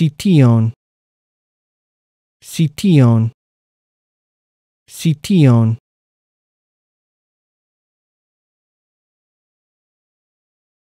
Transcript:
Station Station Station